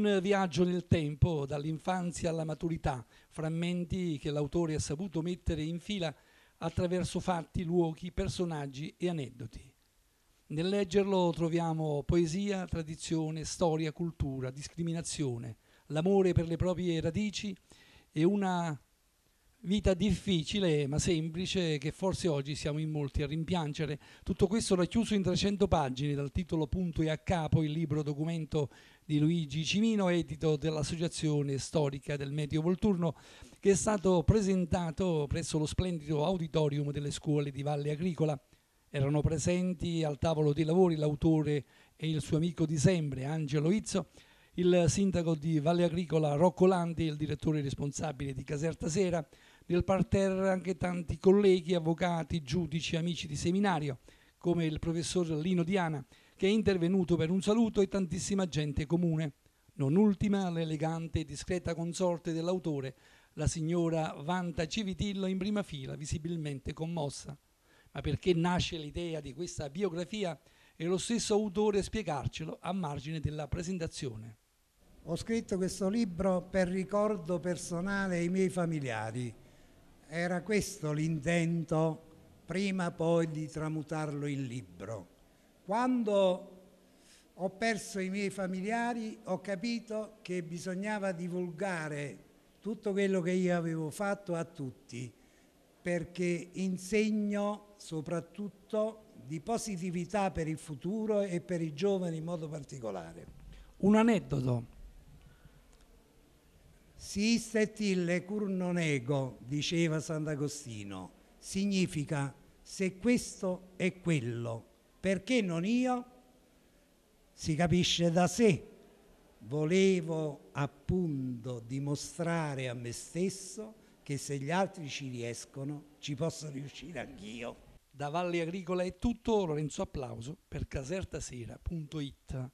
Un viaggio nel tempo, dall'infanzia alla maturità, frammenti che l'autore ha saputo mettere in fila attraverso fatti, luoghi, personaggi e aneddoti. Nel leggerlo troviamo poesia, tradizione, storia, cultura, discriminazione, l'amore per le proprie radici e una vita difficile ma semplice che forse oggi siamo in molti a rimpiangere. Tutto questo racchiuso in 300 pagine dal titolo Punto e a capo, il libro documento di Luigi Cimino, edito dell'Associazione Storica del Medio Volturno, che è stato presentato presso lo splendido auditorium delle scuole di Valle Agricola. Erano presenti al tavolo dei lavori l'autore e il suo amico di sempre, Angelo Izzo, il sindaco di Valle Agricola Rocco Landi il direttore responsabile di Caserta Sera, nel parterre anche tanti colleghi, avvocati, giudici, amici di seminario, come il professor Lino Diana, che è intervenuto per un saluto e tantissima gente comune, non ultima l'elegante e discreta consorte dell'autore, la signora Vanta Civitillo in prima fila, visibilmente commossa. Ma perché nasce l'idea di questa biografia? E lo stesso autore spiegarcelo a margine della presentazione. Ho scritto questo libro per ricordo personale ai miei familiari. Era questo l'intento, prima poi di tramutarlo in libro. Quando ho perso i miei familiari ho capito che bisognava divulgare tutto quello che io avevo fatto a tutti perché insegno soprattutto di positività per il futuro e per i giovani in modo particolare. Un aneddoto si istet ille cur non ego, diceva Sant'Agostino, significa se questo è quello, perché non io? Si capisce da sé. Volevo appunto dimostrare a me stesso che se gli altri ci riescono, ci posso riuscire anch'io. Da Valle Agricola è tutto, Lorenzo Applauso per casertasera.it.